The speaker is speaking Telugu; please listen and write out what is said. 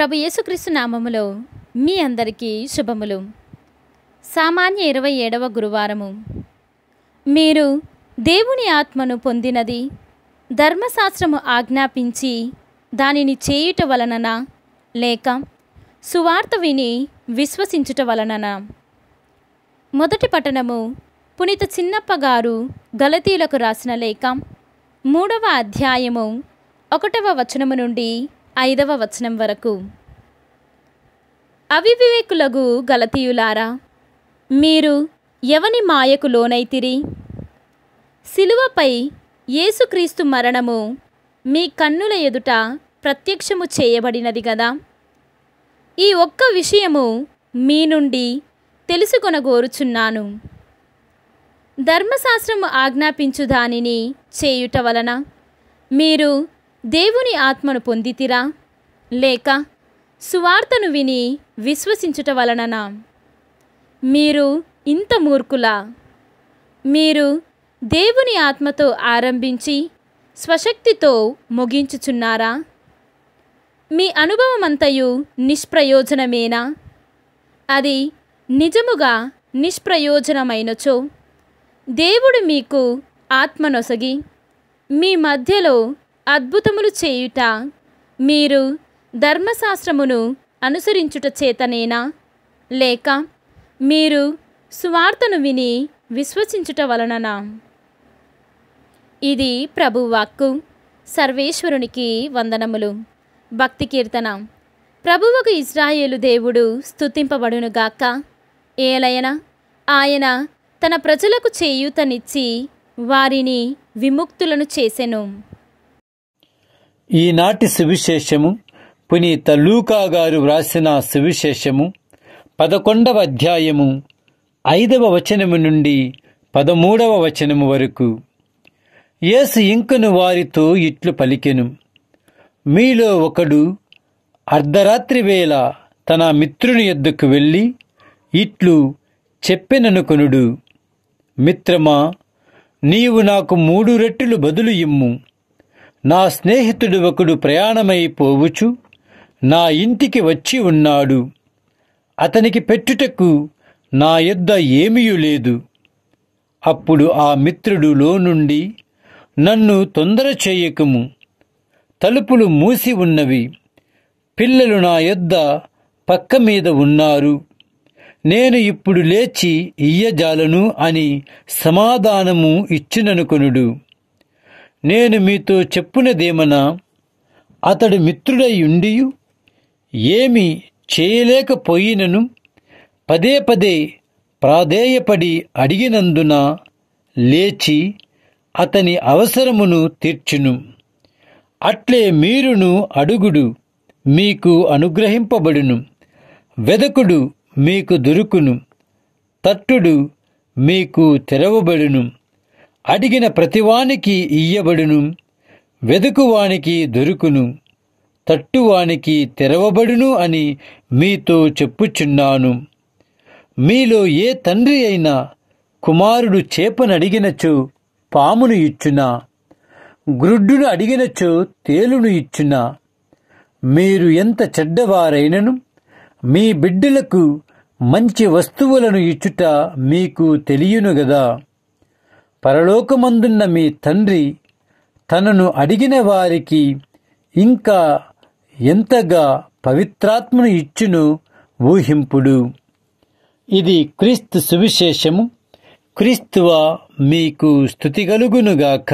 ప్రభు యేసుక్రీస్తు నామములో మీ అందరికీ శుభములు సామాన్య ఇరవై ఏడవ గురువారము మీరు దేవుని ఆత్మను పొందినది ధర్మశాస్త్రము ఆజ్ఞాపించి దానిని చేయుట వలననా లేక సువార్త విని విశ్వసించుట వలననా మొదటి పట్టణము పునీత చిన్నప్పగారు గలతీలకు రాసిన లేక మూడవ అధ్యాయము ఒకటవ వచనము నుండి ఐదవ వచనం వరకు అవివివేకులగు గలతీయులారా మీరు ఎవని మాయకు లోనైతిరి సిలువపై యేసుక్రీస్తు మరణము మీ కన్నుల ఎదుట ప్రత్యక్షము చేయబడినది గదా ఈ ఒక్క విషయము మీ నుండి తెలుసుకొనగోరుచున్నాను ధర్మశాస్త్రము ఆజ్ఞాపించు దానిని చేయుట వలన మీరు దేవుని ఆత్మను పొందితిరా లేక సువార్తను విని విశ్వసించుట వలననా మీరు ఇంత మూర్ఖులా మీరు దేవుని ఆత్మతో ఆరంభించి స్వశక్తితో ముగించుచున్నారా మీ అనుభవమంతయు నిష్ప్రయోజనమేనా అది నిజముగా నిష్ప్రయోజనమైనచో దేవుడు మీకు ఆత్మనొసగి మీ మధ్యలో అద్భుతములు చేయుట మీరు ధర్మశాస్త్రమును అనుసరించుట చేతనేనా లేక మీరు సువార్తను విని విశ్వసించుట వలననా ఇది ప్రభువాక్కు సర్వేశ్వరునికి వందనములు భక్తి కీర్తన ప్రభువుకు ఇజ్రాయేలు దేవుడు స్థుతింపబడునుగాక ఏలయన ఆయన తన ప్రజలకు చేయూతనిచ్చి వారిని విముక్తులను చేసెను ఈనాటి సువిశేషము పునీత లూకా గారు వ్రాసిన సువిశేషము పదకొండవ అధ్యాయము ఐదవ వచనము నుండి పదమూడవ వచనము వరకు యేసు ఇంకను వారితో ఇట్లు పలికెను మీలో ఒకడు అర్ధరాత్రి వేళ తన మిత్రుని ఎద్దుకు వెళ్ళి ఇట్లు చెప్పెననుకొనుడు మిత్రమా నీవు నాకు మూడు రెట్టులు బదులు ఇమ్ము నా స్నేహితుడు ఒకడు ప్రయాణమైపోవచ్చు నా ఇంటికి వచ్చి ఉన్నాడు అతనికి పెట్టుటకు నా యొద్ద ఏమీ లేదు అప్పుడు ఆ మిత్రుడు లోనుండి నన్ను తొందర చేయకము తలుపులు మూసి ఉన్నవి పిల్లలు నా యొద్ద పక్క మీద ఉన్నారు నేను ఇప్పుడు లేచి ఇయ్యజాలను అని సమాధానము ఇచ్చిననుకునుడు నేను మీతో చెప్పునదేమనా అతడు మిత్రుడై ఉండియు ఏమి చేయలేకపోయినను పదే పదే ప్రాధేయపడి అడిగినందున లేచి అతని అవసరమును తీర్చును అట్లే మీరును అడుగుడు మీకు అనుగ్రహింపబడును వెదకుడు మీకు దొరుకును తట్టుడు మీకు తెరవబడును అడిగిన ప్రతివానికి ఇయ్యబడును వెదుకువానికి దొరుకును తట్టువానికి తెరవబడును అని మీతో చెప్పుచున్నాను మీలో ఏ తండ్రి అయినా కుమారుడు చేపనడిగినచో పామును ఇచ్చునా గ్రుడ్డును అడిగినచో తేలును ఇచ్చునా మీరు ఎంత చెడ్డవారైనను మీ బిడ్డలకు మంచి వస్తువులను ఇచ్చుట మీకు తెలియను గదా పరలోకమందున్న మీ తండ్రి తనను అడిగిన వారికి ఇంకా ఎంతగా పవిత్రాత్మను ఇచ్చును ఊహింపుడు ఇది క్రీస్తు సువిశేషము క్రీస్తువ మీకు స్థుతిగలుగునుగాక